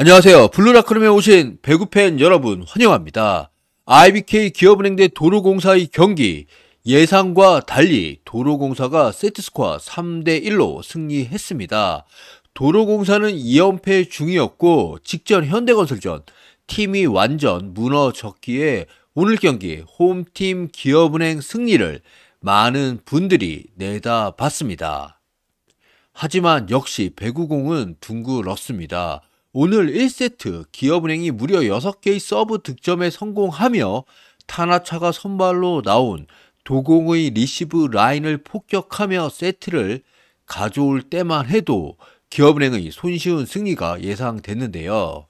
안녕하세요. 블루라크룸에 오신 배구팬 여러분 환영합니다. IBK 기업은행대 도로공사의 경기 예상과 달리 도로공사가 세트스코어 3대1로 승리했습니다. 도로공사는 2연패 중이었고 직전 현대건설전 팀이 완전 무너졌기에 오늘 경기 홈팀 기업은행 승리를 많은 분들이 내다봤습니다. 하지만 역시 배구공은 둥그렇습니다. 오늘 1세트 기업은행이 무려 6개의 서브 득점에 성공하며 타나차가 선발로 나온 도공의 리시브 라인을 폭격하며 세트를 가져올 때만 해도 기업은행의 손쉬운 승리가 예상됐는데요.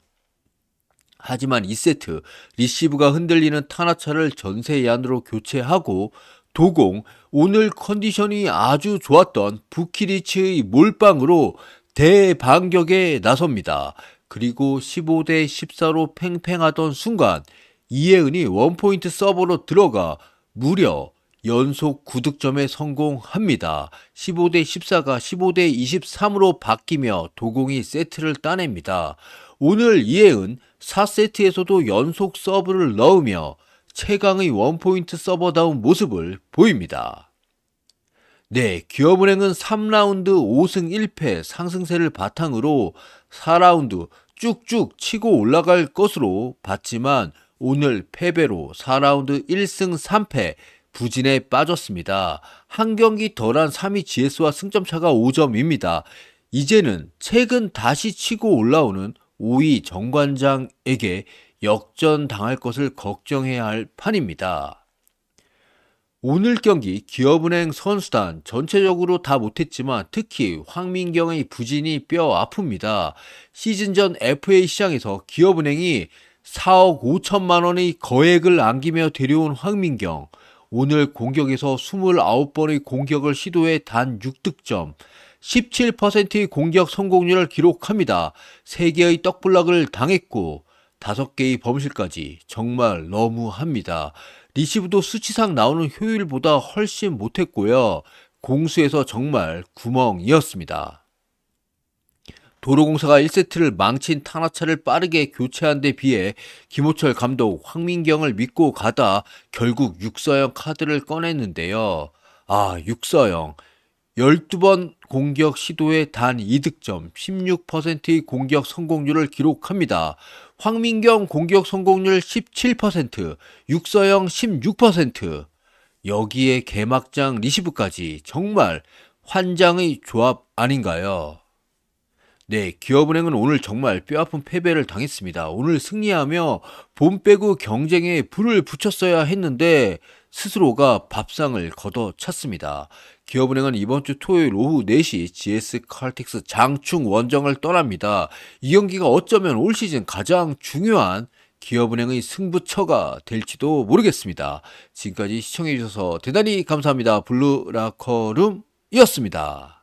하지만 2세트 리시브가 흔들리는 타나차를 전세 얀으로 교체하고 도공 오늘 컨디션이 아주 좋았던 부키리치의 몰빵으로 대반격에 나섭니다. 그리고 15대 14로 팽팽하던 순간 이혜은이 원포인트 서버로 들어가 무려 연속 9득점에 성공합니다. 15대 14가 15대 23으로 바뀌며 도공이 세트를 따냅니다. 오늘 이혜은 4세트에서도 연속 서브를 넣으며 최강의 원포인트 서버다운 모습을 보입니다. 네, 기업은행은 3라운드 5승 1패 상승세를 바탕으로 4라운드 쭉쭉 치고 올라갈 것으로 봤지만 오늘 패배로 4라운드 1승 3패 부진에 빠졌습니다. 한 경기 덜한 3위 GS와 승점 차가 5점입니다. 이제는 최근 다시 치고 올라오는 5위 정관장에게 역전당할 것을 걱정해야 할 판입니다. 오늘 경기 기업은행 선수단 전체적으로 다 못했지만 특히 황민경의 부진이 뼈 아픕니다. 시즌 전 FA 시장에서 기업은행이 4억 5천만 원의 거액을 안기며 데려온 황민경. 오늘 공격에서 29번의 공격을 시도해 단 6득점. 17%의 공격 성공률을 기록합니다. 3개의 떡블락을 당했고 다섯 개의 범실까지 정말 너무합니다. 리시브도 수치상 나오는 효율보다 훨씬 못했고요. 공수에서 정말 구멍이었습니다. 도로공사가 1세트를 망친 타나차를 빠르게 교체한 데 비해 김호철 감독 황민경을 믿고 가다 결국 육서영 카드를 꺼냈는데요. 아, 육서영. 12번 공격 시도의 단이득점 16%의 공격 성공률을 기록합니다. 황민경 공격 성공률 17%, 육서영 16%. 여기에 개막장 리시브까지 정말 환장의 조합 아닌가요? 네, 기업은행은 오늘 정말 뼈아픈 패배를 당했습니다. 오늘 승리하며 봄 빼고 경쟁에 불을 붙였어야 했는데 스스로가 밥상을 걷어찼습니다. 기업은행은 이번 주 토요일 오후 4시 GS 칼텍스 장충 원정을 떠납니다. 이 경기가 어쩌면 올 시즌 가장 중요한 기업은행의 승부처가 될지도 모르겠습니다. 지금까지 시청해주셔서 대단히 감사합니다. 블루라커룸이었습니다.